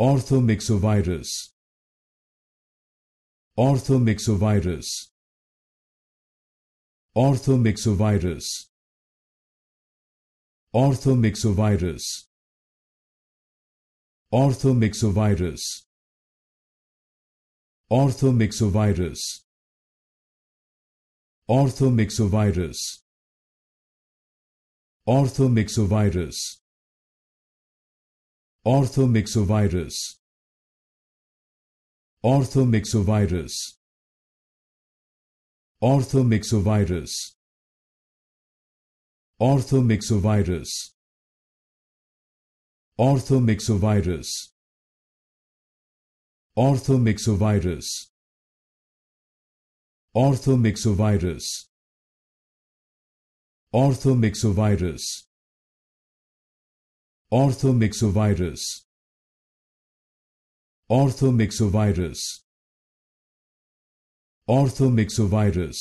orthomyxovirus orthomyxovirus orthomyxovirus orthomyxovirus orthomyxovirus orthomyxovirus orthomyxovirus orthomyxovirus Orthomyxovirus Orthomyxovirus Orthomyxovirus Orthomyxovirus Orthomyxovirus Orthomyxovirus Orthomyxovirus Orthomyxovirus orthomyxovirus orthomyxovirus orthomyxovirus